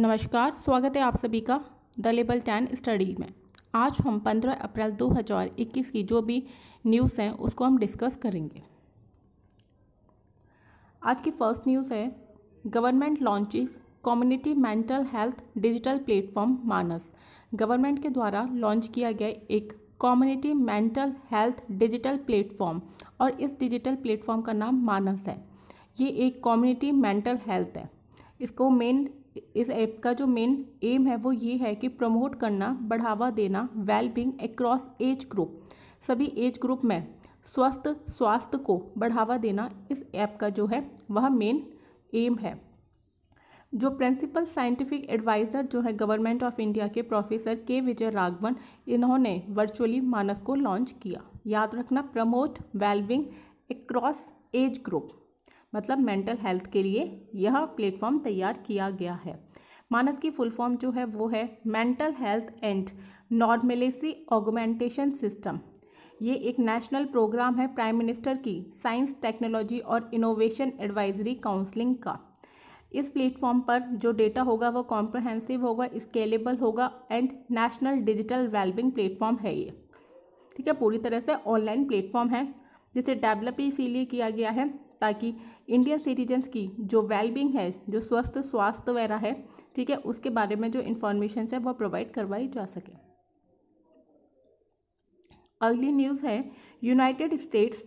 नमस्कार स्वागत है आप सभी का द लेबल टेन स्टडी में आज हम 15 अप्रैल 2021 की जो भी न्यूज़ हैं उसको हम डिस्कस करेंगे आज की फर्स्ट न्यूज़ है government launches community mental health digital platform Manas government के द्वारा लॉन्च किया गया एक community mental health digital platform और इस डिजिटल प्लेटफॉर्म का नाम मानस है ये एक कम्युनिटी मेंटल हेल्थ है इसको मेन इस ऐप का जो मेन एम है वो ये है कि प्रमोट करना बढ़ावा देना वेलबींग एक्रॉस एज ग्रुप सभी एज ग्रुप में स्वस्थ स्वास्थ्य को बढ़ावा देना इस ऐप का जो है वह मेन एम है जो प्रिंसिपल साइंटिफिक एडवाइज़र जो है गवर्नमेंट ऑफ इंडिया के प्रोफेसर के विजय राघवन इन्होंने वर्चुअली मानस को लॉन्च किया याद रखना promote wellbeing across age group मतलब मेंटल हेल्थ के लिए यह प्लेटफॉर्म तैयार किया गया है मानस की फुल फॉर्म जो है वो है mental health and normalcy augmentation system ये एक नेशनल प्रोग्राम है प्राइम मिनिस्टर की साइंस टेक्नोलॉजी और इनोवेशन एडवाइजरी काउंसलिंग का इस प्लेटफॉर्म पर जो डेटा होगा वो कॉम्प्रहेंसिव होगा स्केलेबल होगा and national digital wellbeing platform है ये ठीक है पूरी तरह से ऑनलाइन प्लेटफॉर्म है जिसे डेवलप इसीलिए किया गया है ताकि इंडिया सिटीजन्स की जो वेलबींग है जो स्वस्थ स्वास्थ्य वगैरह है ठीक है उसके बारे में जो इन्फॉर्मेशन है वह प्रोवाइड करवाई जा सके अगली न्यूज़ है United States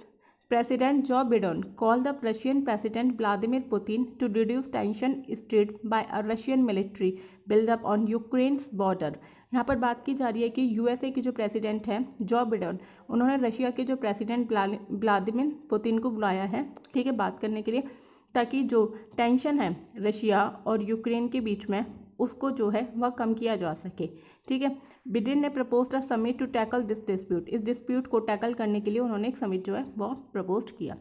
President Joe Biden called the Russian President Vladimir Putin to reduce tension stirred by a Russian military buildup on Ukraine's border. यहाँ पर बात की जा रही है कि यूएसए के जो प्रेसिडेंट हैं जो बिडन उन्होंने रशिया के जो प्रेसिडेंट व्लादिमिर पुतिन को बुलाया है ठीक है बात करने के लिए ताकि जो टेंशन है रशिया और यूक्रेन के बीच में उसको जो है वह कम किया जा सके ठीक है ब्रिटेन ने propose a summit to tackle this dispute इस डिस्प्यूट को टैकल करने के लिए उन्होंने एक समिट जो है वह प्रपोज किया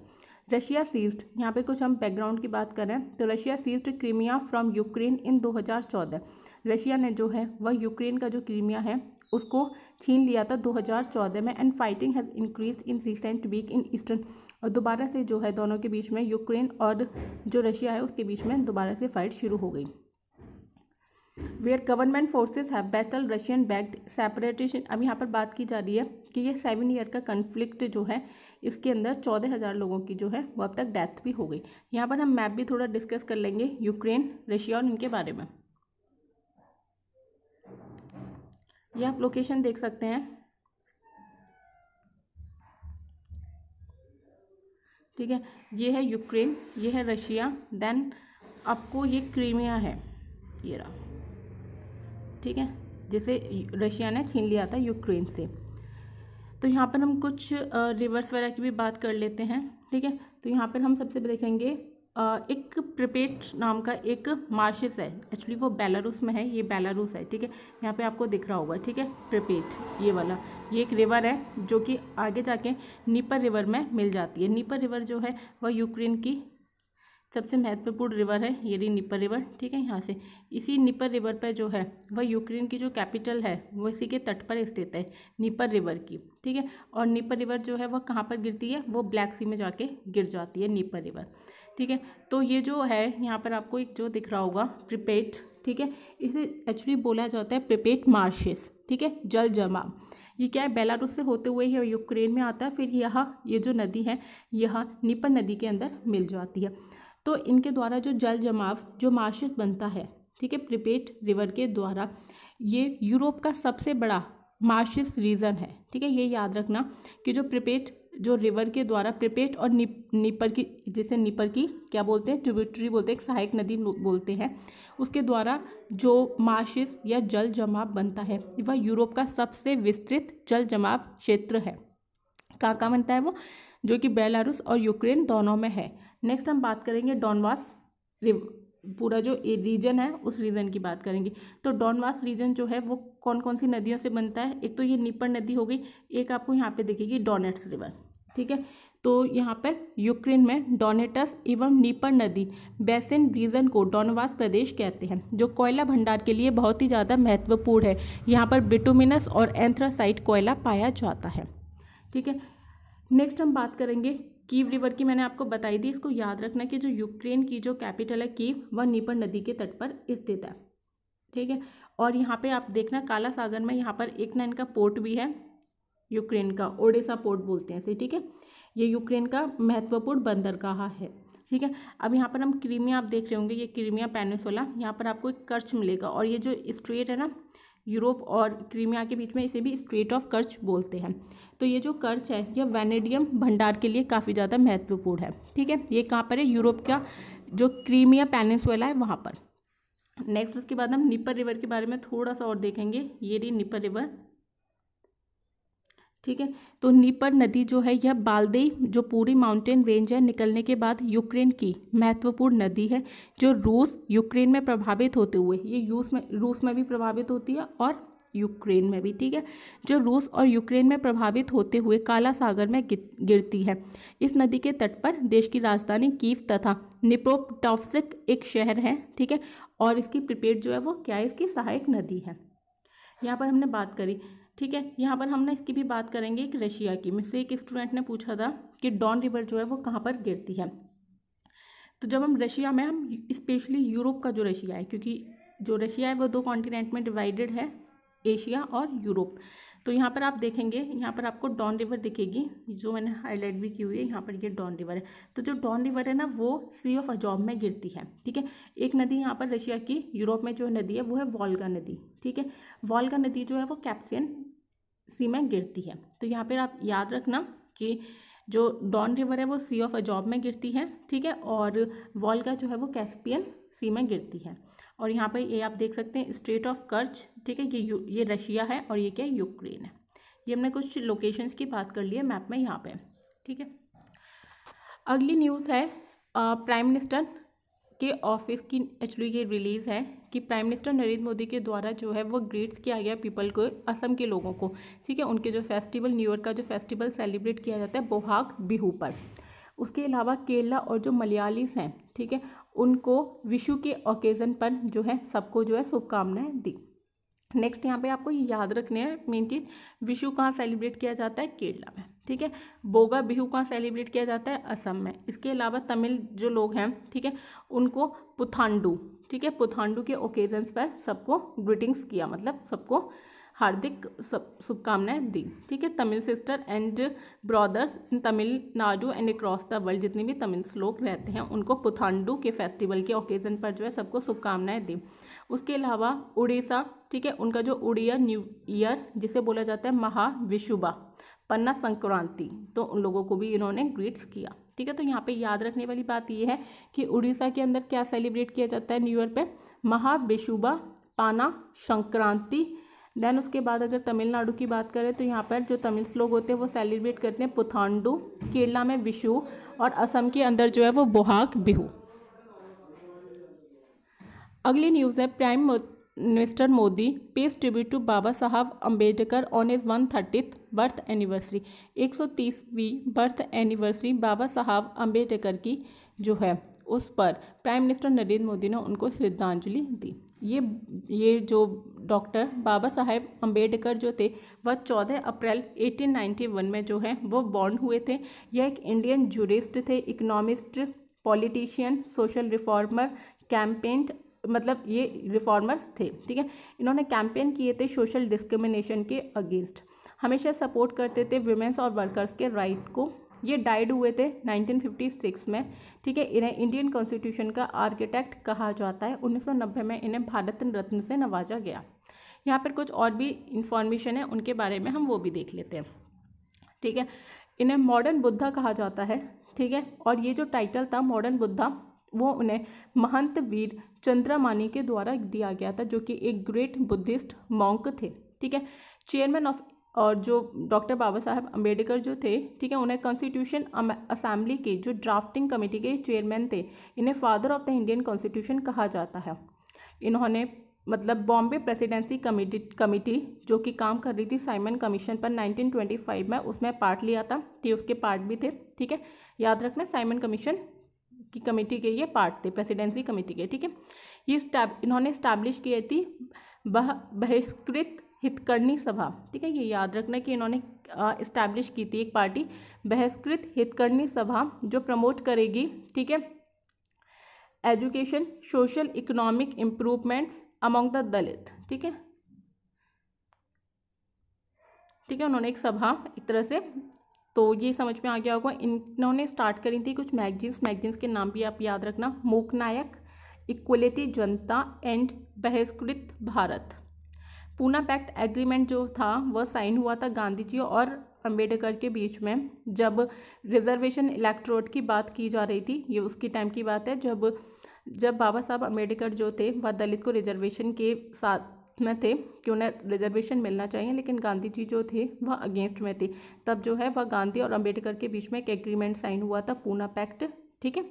रशिया सीज्ड यहाँ पे कुछ हम बैकग्राउंड की बात करें तो Russia seized Crimea from Ukraine in 2014 Russia ने जो है वह यूक्रेन का जो क्रीमिया है उसको छीन लिया था 2014 में and fighting has increase in recent week in eastern और दोबारा से जो है दोनों के बीच में यूक्रेन और जो रशिया है उसके बीच में दोबारा से फाइट शुरू हो गई where government forces have battle Russian backed separation अब यहाँ पर बात की जा रही है कि ये सेवन ईयर का कन्फ्लिक्ट जो है इसके अंदर चौदह हज़ार लोगों की जो है वो अब तक डेथ भी हो गई यहाँ पर हम मैप भी थोड़ा डिस्कस कर लेंगे यूक्रेन रशिया और इनके बारे में ये आप लोकेशन देख सकते हैं ठीक है ये है यूक्रेन ये है रशिया देन आपको ये क्रीमिया है ये रहा ठीक है जिसे रशिया ने छीन लिया था यूक्रेन से तो यहाँ पर हम कुछ रिवर्स वगैरह की भी बात कर लेते हैं ठीक है तो यहाँ पर हम सबसे देखेंगे एक प्रिपेट नाम का एक मार्शिस है एक्चुअली वो बेलारूस में है ये बेलारूस है ठीक है यहाँ पे आपको दिख रहा होगा ठीक है प्रिपेट ये वाला ये एक रिवर है जो कि आगे जाके नीपर रिवर में मिल जाती है नीपर रिवर जो है वह यूक्रेन की सबसे महत्वपूर्ण रिवर है ये रही निपर रिवर ठीक है यहाँ से इसी निपर रिवर पर जो है वह यूक्रेन की जो कैपिटल है वो इसी के तट पर स्थित है निपर रिवर की ठीक है और निपर रिवर जो है वह कहाँ पर गिरती है वो ब्लैक सी में जाके गिर जाती है निपर रिवर ठीक है तो ये जो है यहाँ पर आपको एक जो दिख रहा होगा प्रिपेट ठीक है इसे एक्चुअली बोला जाता है प्रिपेट मार्शेस ठीक है जल जमा ये क्या है बेलारूस से होते हुए ही यूक्रेन में आता है फिर यह ये जो नदी है यह निपर नदी के अंदर मिल जाती है तो इनके द्वारा जो जल जमाव जो मार्शेस बनता है ठीक है प्रिपेट रिवर के द्वारा ये यूरोप का सबसे बड़ा मार्शिस रीजन है ठीक है ये याद रखना कि जो प्रिपेट जो रिवर के द्वारा प्रिपेट और निप निपर की जैसे निपर की क्या बोलते हैं ट्रिब्यूटरी बोलते हैं सहायक नदी बोलते हैं उसके द्वारा जो मार्शिस या जल जमाव बनता है वह यूरोप का सबसे विस्तृत जल जमाव क्षेत्र है कहाँ कहाँ बनता है वो जो कि बेलारूस और यूक्रेन दोनों में है नेक्स्ट हम बात करेंगे डॉनवास पूरा जो रीजन है उस रीजन की बात करेंगे तो डॉनवास रीजन जो है वो कौन कौन सी नदियों से बनता है एक तो ये निपर नदी हो गई एक आपको यहाँ पे देखेगी डोनेट्स रिवर ठीक है तो यहाँ पर यूक्रेन में डोनेटस एवं नीपर नदी बेसिन रीजन को डोनवास प्रदेश कहते हैं जो कोयला भंडार के लिए बहुत ही ज़्यादा महत्वपूर्ण है यहाँ पर बिटुमिनस और एंथ्रासाइट कोयला पाया जाता है ठीक है नेक्स्ट हम बात करेंगे कीव रिवर की मैंने आपको बताई दी इसको याद रखना कि जो यूक्रेन की जो कैपिटल है कीव वह नीपर नदी के तट पर स्थित है ठीक है और यहाँ पे आप देखना काला सागर में यहाँ पर एक ना इनका पोर्ट भी है यूक्रेन का ओडिशा पोर्ट बोलते हैं इसे ठीक है ये यूक्रेन का महत्वपूर्ण बंदरगाह है ठीक है अब यहाँ पर हम क्रीमिया आप देख रहे होंगे ये क्रीमिया पैनेसोला यहाँ पर आपको एक कर्च मिलेगा और ये जो स्ट्रेट है ना यूरोप और क्रीमिया के बीच में इसे भी स्ट्रेट ऑफ कर्च बोलते हैं तो ये जो कर्च है यह वेनेडियम भंडार के लिए काफ़ी ज़्यादा महत्वपूर्ण है ठीक है ये कहाँ पर है यूरोप का जो क्रीमिया पेनिसवेला है वहाँ पर नेक्स्ट उसके बाद हम निपर रिवर के बारे में थोड़ा सा और देखेंगे ये रही निपर रिवर ठीक है तो नीपर नदी जो है यह बालदे जो पूरी माउंटेन रेंज है निकलने के बाद यूक्रेन की महत्वपूर्ण नदी है जो रूस यूक्रेन में प्रभावित होते हुए ये यूस में रूस में भी प्रभावित होती है और यूक्रेन में भी ठीक है जो रूस और यूक्रेन में प्रभावित होते हुए काला सागर में गिरती है इस नदी के तट पर देश की राजधानी कीव तथा निप्रोपटॉफ्सिक एक शहर है ठीक है और इसकी प्रिपेड जो है वो क्या है इसकी सहायक नदी है यहाँ पर हमने बात करी ठीक है यहाँ पर हम ना इसकी भी बात करेंगे एक रशिया की मुझसे एक स्टूडेंट ने पूछा था कि डॉन रिवर जो है वो कहाँ पर गिरती है तो जब हम रशिया में हम स्पेशली यूरोप का जो रशिया है क्योंकि जो रशिया है वो दो कॉन्टिनेंट में डिवाइडेड है एशिया और यूरोप तो यहाँ पर आप देखेंगे यहाँ पर आपको डॉन रिवर दिखेगी जो मैंने हाईलाइट भी की हुई है यहाँ पर ये डॉन रिवर है तो जो डॉन रिवर है ना वो सी ऑफ अजॉब में गिरती है ठीक है एक नदी यहाँ पर रशिया की यूरोप में जो नदी है वो है वॉल्गा नदी ठीक है वॉल्गा नदी जो है वो कैप्सियन में गिरती है तो यहाँ पर आप याद रखना कि जो डॉन रिवर है वो सी ऑफ अजॉब में गिरती है ठीक है और वॉल जो है वो कैस्पियन सी में गिरती है और यहाँ पर ये आप देख सकते हैं स्टेट ऑफ कर्च ठीक है ये ये रशिया है और ये क्या है यूक्रेन है ये हमने कुछ लोकेशंस की बात कर ली है मैप में यहाँ पे ठीक है अगली न्यूज़ है प्राइम मिनिस्टर के ऑफिस की एक्चुअली ये रिलीज़ है कि प्राइम मिनिस्टर नरेंद्र मोदी के द्वारा जो है वो ग्रीट्स किया गया पीपल को असम के लोगों को ठीक है उनके जो फेस्टिवल न्यू ईयर का जो फेस्टिवल सेलिब्रेट किया जाता है बोहाग बिहू पर उसके अलावा केरला और जो मलयालीस हैं ठीक है उनको विशु के ओकेज़न पर जो है सबको जो है शुभकामनाएँ दी नेक्स्ट यहाँ पे आपको याद रखने हैं मेन चीज़ विशु कहाँ सेलिब्रेट किया जाता है केरला में ठीक है बोगा बिहू कहाँ सेलिब्रेट किया जाता है असम में इसके अलावा तमिल जो लोग हैं ठीक है उनको पुथांडू ठीक है पुथांडू के ओकेजन्स पर सबको ग्रीटिंग्स किया मतलब सबको हार्दिक सब शुभकामनाएं दी ठीक है Tamil sister and brothers in Tamil Nadu and across the world जितने भी तमिल लोग रहते हैं उनको पुथांडू के फेस्टिवल के ओकेज़न पर जो है सबको शुभकामनाएं दी उसके अलावा उड़ीसा ठीक है उनका जो उड़िया न्यू ईयर जिसे बोला जाता है महाविशुबा पन्ना संक्रांति तो उन लोगों को भी इन्होंने ग्रीट्स किया ठीक है तो यहाँ पे याद रखने वाली बात ये है कि उड़ीसा के अंदर क्या सेलिब्रेट किया जाता है न्यू ईयर पे महाबेशुबा पाना संक्रांति देन उसके बाद अगर तमिलनाडु की बात करें तो यहाँ पर जो तमिल्स लोग होते हैं वो सेलिब्रेट करते हैं पुथांडू केरला में विशु और असम के अंदर जो है वो बोहाग बिहू अगली न्यूज़ है prime Modi tribute to Baba Saheb Ambedkar on is one thirtieth birth anniversary एक सौ तीसवीं बर्थ एनिवर्सरी बाबा साहब अम्बेडकर की जो है उस पर प्राइम मिनिस्टर नरेंद्र मोदी ने उनको श्रद्धांजलि दी ये ये जो डॉक्टर बाबा साहेब अम्बेडकर जो थे वह चौदह अप्रैल 1891 में जो है वो बॉर्न हुए थे यह एक इंडियन जूरिस्ट थे economist politician social reformer campaigned मतलब ये रिफॉर्मर्स थे ठीक है इन्होंने कैंपेन किए थे सोशल डिस्क्रिमिनेशन के अगेंस्ट हमेशा सपोर्ट करते थे वुमेंस और वर्कर्स के राइट को ये डाइड हुए थे 1956 में ठीक है इन्हें इंडियन कॉन्स्टिट्यूशन का आर्किटेक्ट कहा जाता है 1990 में इन्हें भारत रत्न से नवाजा गया यहाँ पर कुछ और भी इंफॉर्मेशन है उनके बारे में हम वो भी देख लेते हैं ठीक है इन्हें मॉडर्न बुद्धा कहा जाता है ठीक है और ये जो टाइटल था मॉडर्न बुद्धा वो उन्हें महंत वीर चंद्रमानी के द्वारा दिया गया था जो कि एक ग्रेट बुद्धिस्ट मॉन्क थे ठीक है चेयरमैन ऑफ और जो डॉक्टर बाबा साहब अम्बेडकर जो थे ठीक है उन्हें कॉन्स्टिट्यूशन असेंबली के जो ड्राफ्टिंग कमेटी के चेयरमैन थे इन्हें father of the Indian constitution कहा जाता है इन्होंने मतलब बॉम्बे प्रेसिडेंसी कमेटी कमेटी जो कि काम कर रही थी साइमन कमीशन पर 1925 में उसमें पार्ट लिया था कि उसके पार्ट भी थे ठीक है याद रखना साइमन कमीशन की कमेटी के ये पार्ट थे प्रेसिडेंसी कमेटी के ठीक है ये स्टैब इन्होंने स्टैब्लिश किए थी बह बहिष्कृत हितकर्णी सभा ठीक है ये याद रखना कि इन्होंने इस्टेब्लिश की थी एक पार्टी बहिष्कृत हितकर्णी सभा जो प्रमोट करेगी ठीक है education social economic improvements among the Dalit ठीक है ठीक है उन्होंने एक सभा एक तरह से तो ये समझ में आ गया होगा इन्होंने स्टार्ट करी थी कुछ मैगजीन्स मैगजीन्स के नाम भी आप याद रखना नायक इक्वलिटी जनता एंड बहिष्कृत भारत पूना पैक्ट एग्रीमेंट जो था वह साइन हुआ था गांधी जी और अंबेडकर के बीच में जब रिजर्वेशन इलेक्ट्रोड की बात की जा रही थी ये उसकी टाइम की बात है जब जब बाबा साहब अम्बेडकर जो थे वह दलित को रिजर्वेशन के साथ में थे कि उन्हें रिजर्वेशन मिलना चाहिए लेकिन गांधी जी जो थे वह अगेंस्ट में थे तब जो है वह गांधी और अंबेडकर के बीच में एक एग्रीमेंट साइन हुआ था पूना पैक्ट ठीक है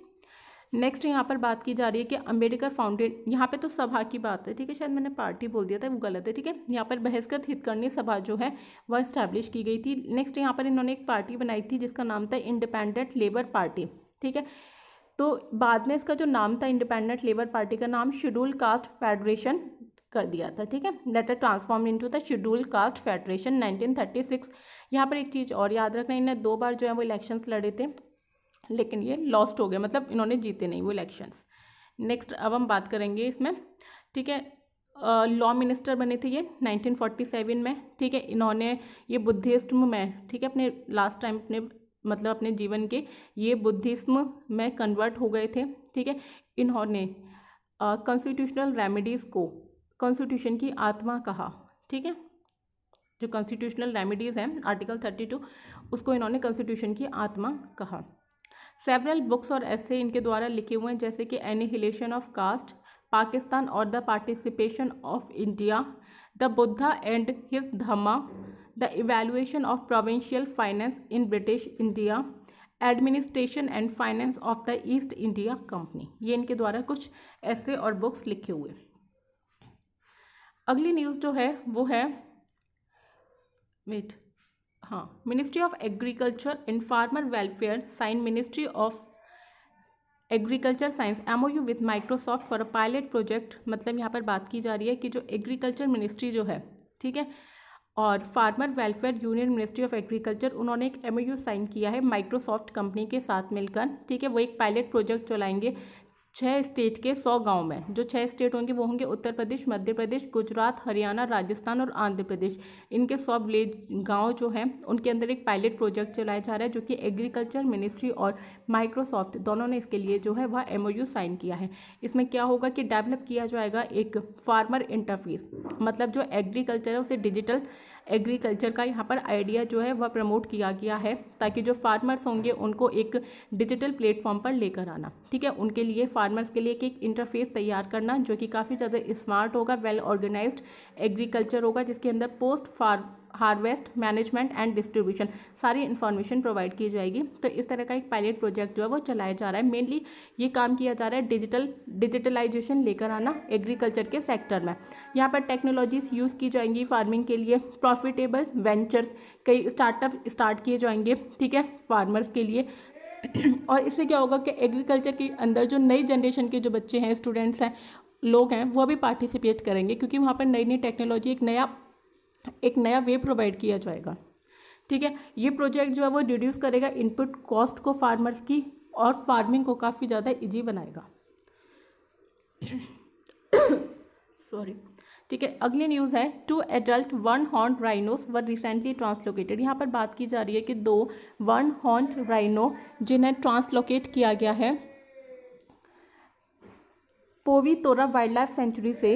नेक्स्ट यहाँ पर बात की जा रही है कि अंबेडकर फाउंडेड यहाँ पे तो सभा की बात है ठीक है शायद मैंने पार्टी बोल दिया था वो गलत है ठीक है यहाँ पर बहसगत हितकर्णी सभा जो है वह इस्टेब्लिश की गई थी नेक्स्ट यहाँ पर इन्होंने एक पार्टी बनाई थी जिसका नाम था इंडिपेंडेंट लेबर पार्टी ठीक है तो बाद में इसका जो नाम था इंडिपेंडेंट लेबर पार्टी का नाम शेड्यूल कास्ट फेडरेशन कर दिया था ठीक है later transform into the schedule caste federation 1936 यहाँ पर एक चीज़ और याद रखना इन्हें दो बार जो है वो इलेक्शंस लड़े थे लेकिन ये लॉस्ट हो गए मतलब इन्होंने जीते नहीं वो इलेक्शंस नेक्स्ट अब हम बात करेंगे इसमें ठीक है लॉ मिनिस्टर बने थे ये 1947 में ठीक है इन्होंने ये बुद्धिस्म में ठीक है अपने लास्ट टाइम अपने मतलब अपने जीवन के ये बुद्धिस्म में कन्वर्ट हो गए थे ठीक है इन्होंने कॉन्स्टिट्यूशनल रेमेडीज़ को कॉन्स्टिट्यूशन की आत्मा कहा ठीक है जो कॉन्स्टिट्यूशनल रेमिडीज़ हैं आर्टिकल थर्टी टू उसको इन्होंने कॉन्स्टिट्यूशन की आत्मा कहा सेवरल बुक्स और ऐसे इनके द्वारा लिखे हुए हैं जैसे कि एनिहिलेशन ऑफ कास्ट पाकिस्तान और the participation of India the Buddha and his Dhamma the evaluation of provincial finance in British India administration and finance of the East India Company ये इनके द्वारा कुछ ऐसे और बुक्स लिखे हुए हैं अगली न्यूज़ जो है वो है वेट हाँ ministry of agriculture and farmer welfare sign ministry of agriculture signs M O U with Microsoft for a pilot project मतलब यहाँ पर बात की जा रही है कि जो एग्रीकल्चर मिनिस्ट्री जो है ठीक है और farmer welfare union ministry of agriculture उन्होंने एक एम साइन किया है माइक्रोसॉफ्ट कंपनी के साथ मिलकर ठीक है वो एक पायलट प्रोजेक्ट चलाएंगे छः स्टेट के सौ गांव में जो छः स्टेट होंगे वो होंगे उत्तर प्रदेश मध्य प्रदेश गुजरात हरियाणा राजस्थान और आंध्र प्रदेश इनके सौ विलेज गांव जो हैं उनके अंदर एक पायलट प्रोजेक्ट चलाया जा रहा है जो कि एग्रीकल्चर मिनिस्ट्री और माइक्रोसॉफ्ट दोनों ने इसके लिए जो है वह एम साइन किया है इसमें क्या होगा कि डेवलप किया जाएगा एक फार्मर इंटरफेस मतलब जो एग्रीकल्चर है उसे डिजिटल एग्रीकल्चर का यहाँ पर आइडिया जो है वह प्रमोट किया गया है ताकि जो फार्मर्स होंगे उनको एक डिजिटल प्लेटफॉर्म पर लेकर आना ठीक है उनके लिए फार्मर्स के लिए एक इंटरफेस तैयार करना जो कि काफ़ी ज़्यादा स्मार्ट होगा वेल ऑर्गेनाइज्ड एग्रीकल्चर होगा जिसके अंदर post farm harvest management and distribution सारी इन्फॉर्मेशन प्रोवाइड की जाएगी तो इस तरह का एक पायलट प्रोजेक्ट जो है वो चलाया जा रहा है मेनली ये काम किया जा रहा है डिजिटल डिजिटलाइजेशन लेकर आना एग्रीकल्चर के सेक्टर में यहाँ पर टेक्नोलॉजीज यूज़ की जाएंगी फार्मिंग के लिए प्रॉफिटेबल वेंचर्स कई स्टार्टअप स्टार्ट किए जाएंगे ठीक है फार्मर्स के लिए और इससे क्या होगा कि एग्रीकल्चर के अंदर जो नई जनरेशन के जो बच्चे हैं स्टूडेंट्स हैं लोग हैं वो भी पार्टिसिपेट करेंगे क्योंकि वहाँ पर नई नई टेक्नोलॉजी एक नया एक नया वे प्रोवाइड किया जाएगा ठीक है ये प्रोजेक्ट जो है वो रिड्यूस करेगा इनपुट कॉस्ट को फार्मर्स की और फार्मिंग को काफ़ी ज़्यादा इजी बनाएगा सॉरी ठीक है अगली न्यूज़ है two adult one horn rhinos were recently translocated यहाँ पर बात की जा रही है कि दो वन हॉर्न राइनो जिन्हें ट्रांसलोकेट किया गया है Pobitora wildlife sanctuary से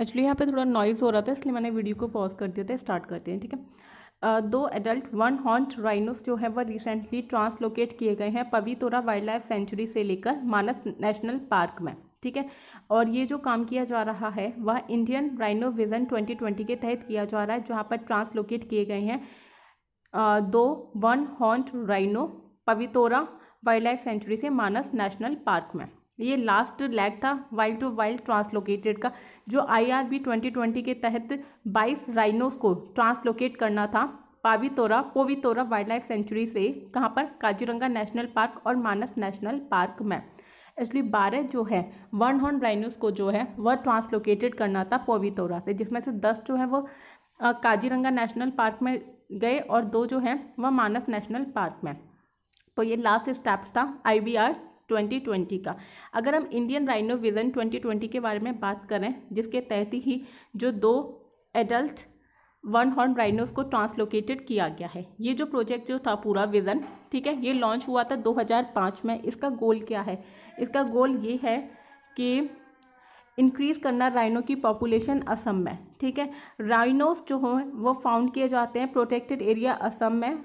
एक्चुअली यहाँ पे थोड़ा नॉइज़ हो रहा था इसलिए मैंने वीडियो को पॉज कर दिया था स्टार्ट करते हैं ठीक है दो एडल्ट वन हॉन्ट राइनोस जो है वह रिसेंटली ट्रांसलोकेट किए गए हैं पवितोरा वाइल्ड लाइफ सेंचुरी से लेकर मानस नेशनल पार्क में ठीक है और ये जो काम किया जा रहा है वह इंडियन राइनो विज़न 2020 के तहत किया जा रहा है जहाँ पर ट्रांसलोकेट किए गए हैं दो one horned rhino Pobitora wildlife sanctuary से मानस नेशनल पार्क में ये लास्ट लैग था वाइल्ड टू वाइल्ड ट्रांसलोकेटेड का जो आईआरबी 2020 के तहत 22 राइनोस को ट्रांसलोकेट करना था Pobitora Pobitora wildlife sanctuary से कहाँ पर काजीरंगा नेशनल पार्क और मानस नेशनल पार्क में इसलिए बारह जो है वन हॉर्न राइनोस को जो है वह ट्रांसलोकेटेड करना था पोवितोरा से जिसमें से दस जो है वो काजीरंगा नेशनल पार्क में गए और दो जो हैं वह मानस नेशनल पार्क में तो ये लास्ट स्टेप्स था आई 2020 का अगर हम इंडियन राइनो विज़न 2020 के बारे में बात करें जिसके तहत ही जो दो एडल्ट वन हॉर्न राइनोज़ को ट्रांसलोकेटेड किया गया है ये जो प्रोजेक्ट जो था पूरा विज़न ठीक है ये लॉन्च हुआ था 2005 में इसका गोल क्या है इसका गोल ये है कि इंक्रीज़ करना राइनो की पॉपुलेशन असम में ठीक है राइनोस जो हों वो फाउंड किए जाते हैं प्रोटेक्टेड एरिया असम में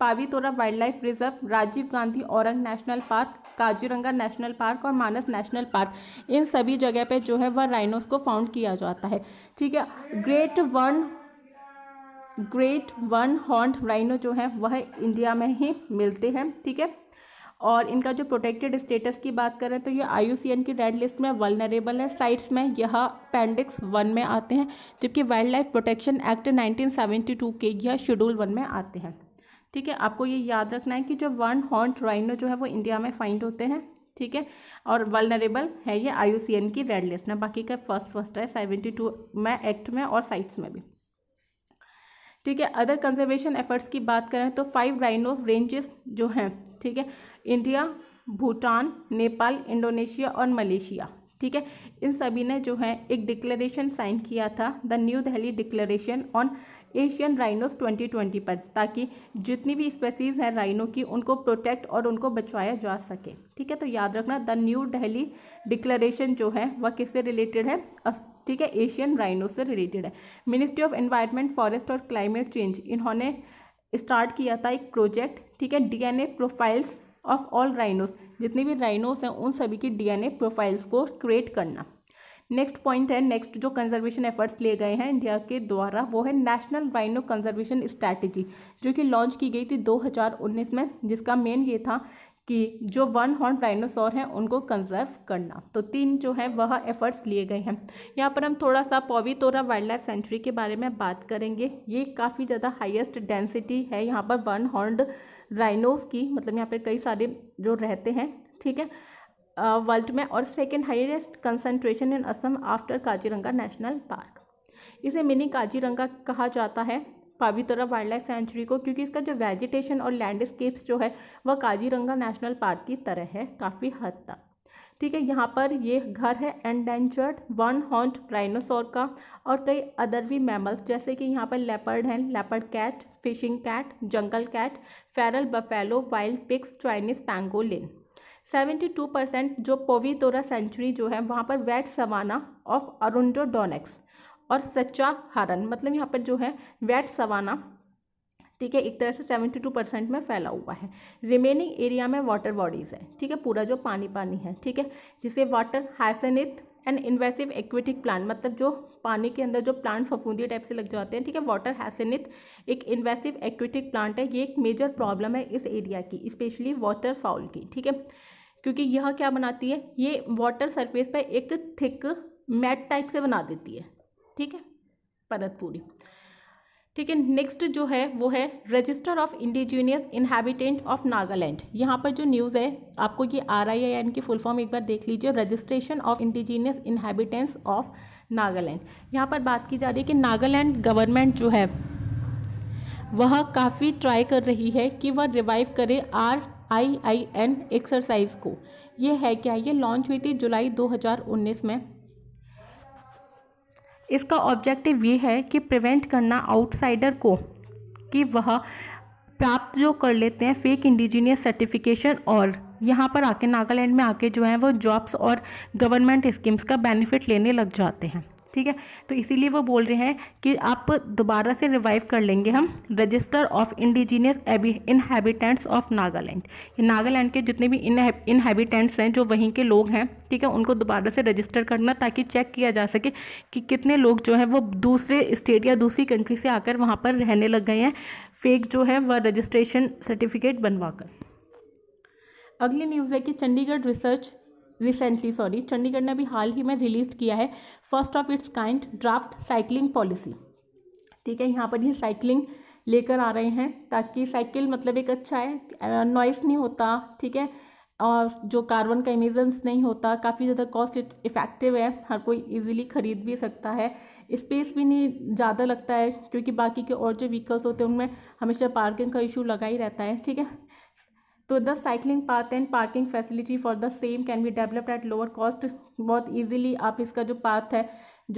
Pobitora wildlife reserve Rajiv Gandhi Orang national park Kaziranga national park और मानस नेशनल पार्क इन सभी जगह पे जो है वह राइनोस को फाउंड किया जाता है ठीक है great one great one horn rhino जो है वह इंडिया में ही मिलते हैं ठीक है और इनका जो प्रोटेक्टेड स्टेटस की बात करें तो ये आयुसीएन की रेड लिस्ट में वलनरेबल है साइट्स में यह पेंडिक्स वन में आते हैं जबकि वाइल्ड लाइफ प्रोटेक्शन एक्ट 1972 के यह शेड्यूल वन में आते हैं ठीक है आपको ये याद रखना है कि जो वन हॉर्न राइनो जो है वो इंडिया में फाइंड होते हैं ठीक है और वलनरेबल है ये आई की रेड लिस्ट में बाकी का फर्स्ट फर्स्ट है सेवेंटी टू में एक्ट में और साइट्स में भी ठीक है अदर कंजर्वेशन एफर्ट्स की बात करें तो फाइव राइनो रेंजेस जो हैं ठीक है इंडिया भूटान नेपाल इंडोनेशिया और मलेशिया ठीक है इन सभी ने जो है एक डिक्लेरेशन साइन किया था the New Delhi declaration on Asian rhinos 2020 पर ताकि जितनी भी स्पेसीज़ हैं राइनो की उनको प्रोटेक्ट और उनको बचवाया जा सके ठीक है तो याद रखना द न्यू डेली डिक्लेरेशन जो है वह किससे रिलेटेड है ठीक है एशियन राइनो से रिलेटेड है मिनिस्ट्री ऑफ एनवायरमेंट फॉरेस्ट और क्लाइमेट चेंज इन्होंने स्टार्ट किया था एक प्रोजेक्ट ठीक है DNA profiles of all rhinos जितनी भी राइनोस हैं उन सभी की डीएनए प्रोफाइल्स को क्रिएट करना नेक्स्ट पॉइंट है नेक्स्ट जो कंजर्वेशन एफर्ट्स लिए गए हैं इंडिया के द्वारा वो है नेशनल राइनो कंजर्वेशन स्ट्रैटेजी जो कि लॉन्च की गई थी 2019 में जिसका मेन ये था कि जो वन हॉर्न डाइनोसॉर हैं उनको कंजर्व करना तो तीन जो है वह एफर्ट्स लिए गए हैं यहाँ पर हम थोड़ा सा तोरा वाइल्ड लाइफ सेंचुरी के बारे में बात करेंगे ये काफ़ी ज़्यादा हाईएस्ट डेंसिटी है यहाँ पर वन हॉर्न राइनोस की मतलब यहाँ पर कई सारे जो रहते हैं ठीक है वर्ल्ड में और second highest concentration in Assam after Kaziranga national park इसे मिनी काजीरंगा कहा जाता है पावितरा वाइल्ड लाइफ सेंचुरी को क्योंकि इसका जो वेजिटेशन और लैंडस्केप्स जो है वह काजीरंगा नेशनल पार्क की तरह है काफ़ी हद तक ठीक है यहाँ पर ये घर है एंडेंचर्ड वन हॉन्ट राइनोसोर का और कई अदर भी मैमल्स जैसे कि यहाँ पर लेपर्ड हैं leopard cat fishing cat jungle cat feral buffalo wild pigs Chinese pangolin seventy two percent जो पोवितोरा सेंचुरी जो है वहाँ पर wet savanna of arundo donax और सच्चा हरन मतलब यहाँ पर जो है वेट सवाना ठीक है एक तरह से सेवेंटी टू परसेंट में फैला हुआ है रिमेनिंग एरिया में वाटर बॉडीज़ है ठीक है पूरा जो पानी पानी है ठीक है जिसे water hyacinth and invasive aquatic plant मतलब जो पानी के अंदर जो प्लांट फफूंदी टाइप से लग जाते हैं ठीक है वाटर हैसेनिथ एक इन्वेसिव एक्विटिक प्लांट है ये एक मेजर प्रॉब्लम है इस एरिया की स्पेशली वाटर फाउल की ठीक है क्योंकि यह क्या बनाती है ये वाटर सरफेस पर एक थिक मैट टाइप से बना देती है ठीक है परत पूरी ठीक है नेक्स्ट जो है वो है register of indigenous inhabitant of Nagaland यहाँ पर जो न्यूज़ है आपको ये आर आई आई एन की फुल फॉर्म एक बार देख लीजिए registration of indigenous inhabitants of Nagaland यहाँ पर बात की जा रही है कि नागालैंड गवर्नमेंट जो है वह काफ़ी ट्राई कर रही है कि वह रिवाइव करे R I I N exercise को ये है क्या ये लॉन्च हुई थी जुलाई 2019 में इसका ऑब्जेक्टिव ये है कि प्रिवेंट करना आउटसाइडर को कि वह प्राप्त जो कर लेते हैं फेक इंडिजीनियस सर्टिफिकेशन और यहाँ पर आके नागालैंड में आके जो है वो जॉब्स और गवर्नमेंट स्कीम्स का बेनिफिट लेने लग जाते हैं ठीक है तो इसीलिए वो बोल रहे हैं कि आप दोबारा से रिवाइव कर लेंगे हम register of indigenous inhabitants of Nagaland Nagaland के जितने भी इनहेबिटेंट्स हैं जो वहीं के लोग हैं ठीक है उनको दोबारा से रजिस्टर करना ताकि चेक किया जा सके कि कितने लोग जो है वो दूसरे स्टेट या दूसरी कंट्री से आकर वहाँ पर रहने लग गए हैं फेक जो है वह रजिस्ट्रेशन सर्टिफिकेट कर अगली न्यूज़ है कि Chandigarh research recently sorry Chandigarh ने अभी हाल ही में रिलीज किया है first of its kind draft cycling policy ठीक है यहाँ पर ये साइकिलिंग लेकर आ रहे हैं ताकि साइकिल मतलब एक अच्छा है नॉइस नहीं होता ठीक है और जो कार्बन का इमिजन्स नहीं होता काफ़ी ज़्यादा कॉस्ट इफ़ेक्टिव है हर कोई इजीली ख़रीद भी सकता है स्पेस भी नहीं ज़्यादा लगता है क्योंकि बाकी के और जो व्हीकल्स होते हैं उनमें हमेशा पार्किंग का इशू लगा ही रहता है ठीक है तो the cycling path and parking facility for the same can be developed at lower cost बहुत इजीली आप इसका जो पाथ है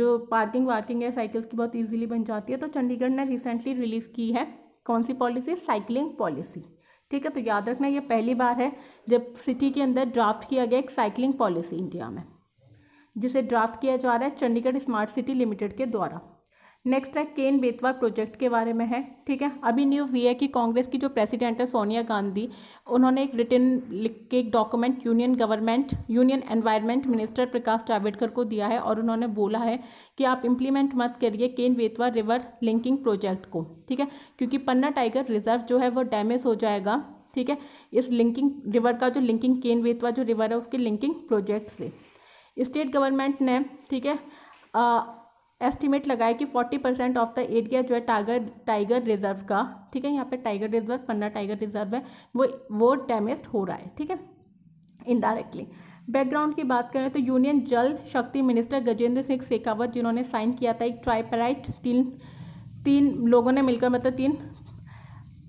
जो पार्किंग वार्किंग है साइकिल्स की बहुत इजीली बन जाती है तो चंडीगढ़ ने रिसेंटली रिलीज़ की है कौन सी पॉलिसी साइकिलिंग पॉलिसी ठीक है तो याद रखना ये पहली बार है जब सिटी के अंदर ड्राफ्ट किया गया एक साइकिलिंग पॉलिसी इंडिया में जिसे ड्राफ्ट किया जा रहा है चंडीगढ़ स्मार्ट सिटी लिमिटेड के द्वारा नेक्स्ट है केन बेतवा प्रोजेक्ट के बारे में है ठीक है अभी न्यूज़ ये है कि कांग्रेस की जो प्रेसिडेंट है सोनिया गांधी उन्होंने एक रिटर्न लिख के एक document union government union environment minister Prakash Javadekar को दिया है और उन्होंने बोला है कि आप इम्प्लीमेंट मत करिए Ken Betwa river linking project को ठीक है क्योंकि पन्ना टाइगर रिजर्व जो है वो डैमेज हो जाएगा ठीक है इस लिंकिंग रिवर का जो लिंकिंग केन बेतवा जो रिवर है उसके लिंकिंग प्रोजेक्ट से स्टेट गवर्नमेंट ने ठीक है एस्टिमेट लगाया कि 40 परसेंट ऑफ द एरिया जो है टाइगर टाइगर रिजर्व का ठीक है यहाँ पे tiger reserve Panna tiger reserve है वो वो डैमेज हो रहा है ठीक है इनडायरेक्टली बैकग्राउंड की बात करें तो यूनियन जल शक्ति मिनिस्टर गजेंद्र सिंह शेखावत जिन्होंने साइन किया था एक ट्राइपराइट तीन तीन लोगों ने मिलकर मतलब तीन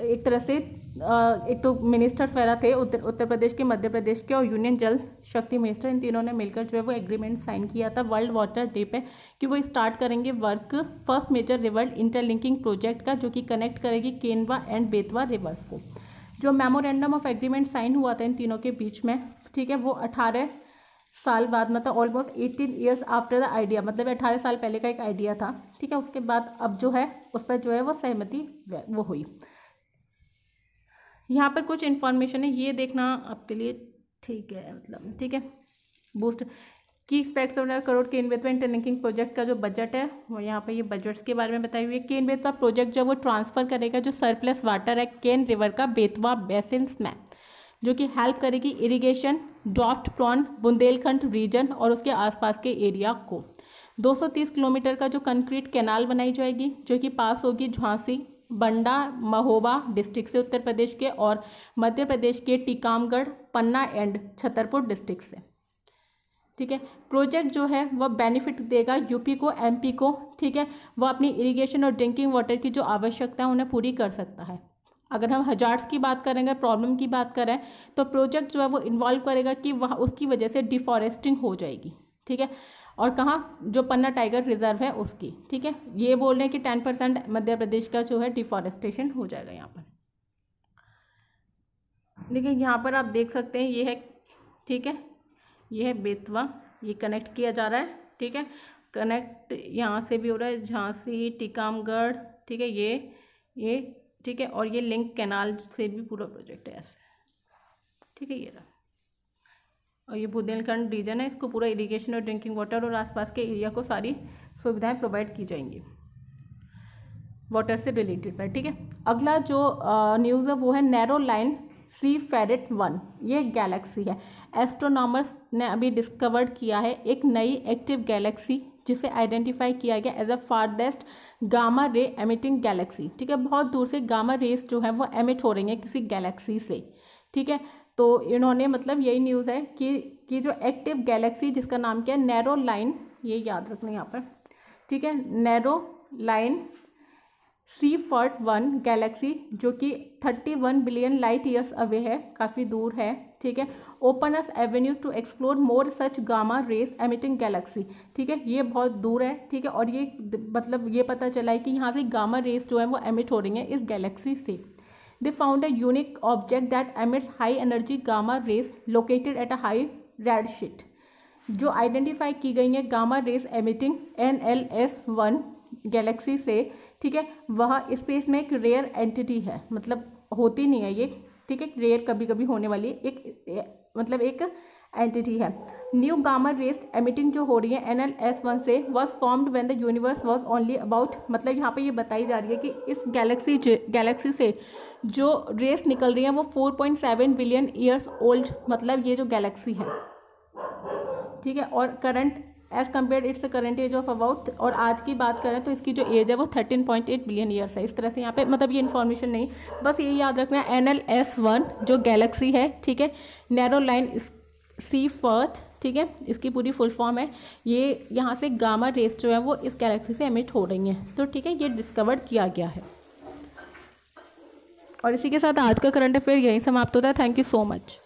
एक तरह से एक तो मिनिस्टर वगैरह थे उत्तर उत्तर प्रदेश के मध्य प्रदेश के और यूनियन जल शक्ति मिनिस्टर इन तीनों ने मिलकर जो है वो एग्रीमेंट साइन किया था वर्ल्ड वाटर डे पे कि वो स्टार्ट करेंगे work first major river interlinking project का जो कि कनेक्ट करेगी केनवा एंड बेतवा रिवर्स को जो मेमोरेंडम ऑफ एग्रीमेंट साइन हुआ था इन तीनों के बीच में ठीक है वो अठारह साल बाद मतलब almost eighteen years after the idea मतलब अठारह साल पहले का एक आइडिया था ठीक है उसके बाद अब जो है उस पर जो है वो सहमति वो हुई यहाँ पर कुछ इन्फॉर्मेशन है ये देखना आपके लिए ठीक है मतलब ठीक है बूस्ट की एक्सपेक्ट हजार करोड़ केनबेतवा इंटरलिंकिंग प्रोजेक्ट का जो बजट है वो यहाँ पर ये बजट्स के बारे में बताई हुई है केन बेतवा प्रोजेक्ट जो वो ट्रांसफ़र करेगा जो सरप्लस वाटर है केन रिवर का बेतवा बेसिन्स में जो कि हेल्प करेगी irrigation drought prone Bundelkhand region और उसके आसपास के एरिया को 230 किलोमीटर का जो कंक्रीट कैनाल बनाई जाएगी जो कि पास होगी झांसी बंडा महोबा डिस्ट्रिक्ट से उत्तर प्रदेश के और मध्य प्रदेश के टीकामगढ़ पन्ना एंड छतरपुर डिस्ट्रिक्ट से ठीक है प्रोजेक्ट जो है वह बेनिफिट देगा यूपी को एमपी को ठीक है वह अपनी इरिगेशन और ड्रिंकिंग वाटर की जो आवश्यकता है उन्हें पूरी कर सकता है अगर हम हजार्ड्स की बात करेंगे प्रॉब्लम की बात करें तो प्रोजेक्ट जो है वो इन्वॉल्व करेगा कि वह उसकी वजह से डिफॉरेस्टिंग हो जाएगी ठीक है और कहाँ जो पन्ना टाइगर रिजर्व है उसकी ठीक है ये बोल रहे हैं कि टेन परसेंट मध्य प्रदेश का जो है डिफॉरेस्टेशन हो जाएगा यहाँ पर देखिए यहाँ पर आप देख सकते हैं ये है ठीक है ये है बेतवा ये कनेक्ट किया जा रहा है ठीक है कनेक्ट यहाँ से भी हो रहा है झांसी टिकामगढ़ ठीक है ये ये ठीक है और ये लिंक कैनाल से भी पूरा प्रोजेक्ट है ऐसे ठीक है ये रहा और ये बुंदेलखंड रीजन है इसको पूरा इरीगेशन और ड्रिंकिंग वाटर और आसपास के एरिया को सारी सुविधाएं प्रोवाइड की जाएंगी वाटर से रिलेटेड पर ठीक है अगला जो न्यूज़ है वो है narrow line Seyfert one ये गैलेक्सी है एस्ट्रोनॉमर्स ने अभी डिस्कवर्ड किया है एक नई एक्टिव गैलेक्सी जिसे आइडेंटिफाई किया गया as a farthest gamma ray emitting galaxy ठीक है बहुत दूर से गामा रेस जो है वो एमिट हो रही हैं किसी गैलेक्सी से ठीक है तो इन्होंने मतलब यही न्यूज़ है कि कि जो एक्टिव गैलेक्सी जिसका नाम क्या है नैरो लाइन ये याद रखना यहाँ पर ठीक है नैरो लाइन सी फर्ट वन गैलेक्सी जो कि thirty one billion light years away है काफ़ी दूर है ठीक है open us avenues to explore more such gamma rays emitting galaxy ठीक है ये बहुत दूर है ठीक है और ये मतलब ये पता चला है कि यहाँ से गामा रेस जो है वो एमिट हो रही है इस गैलेक्सी से found a unique object that emits high energy gamma rays located at a high red shift जो आइडेंटिफाई की गई है gamma rays emitting N L S one galaxy से ठीक है वह स्पेस में एक रेयर एंटिटी है मतलब होती नहीं है ये ठीक है रेयर कभी कभी होने वाली एक मतलब एक एंटिटी है न्यू गामा रेस एमिटिंग जो हो रही है एन एल एस वन से was formed when the universe was only about मतलब यहाँ पे ये बताई जा रही है कि इस गैलेक्सी गैलेक्सी से जो रेस निकल रही है वो four point seven billion years old मतलब ये जो गैलेक्सी है ठीक है और current age compare its current age of about और आज की बात करें तो इसकी जो एज है वो thirteen point eight billion years है इस तरह से यहाँ पे मतलब ये इन्फॉर्मेशन नहीं बस ये याद रखना है एन एल एस वन जो गैलेक्सी है ठीक है नैरो लाइन सी फर्थ ठीक है इसकी पूरी फुल फॉर्म है ये यहाँ से गामा रेस जो है वो इस गैलेक्सी से एमिट हो रही हैं तो ठीक है ये डिस्कवर्ड किया गया है और इसी के साथ आज का करंट अफेयर यहीं समाप्त होता है थैंक यू सो मच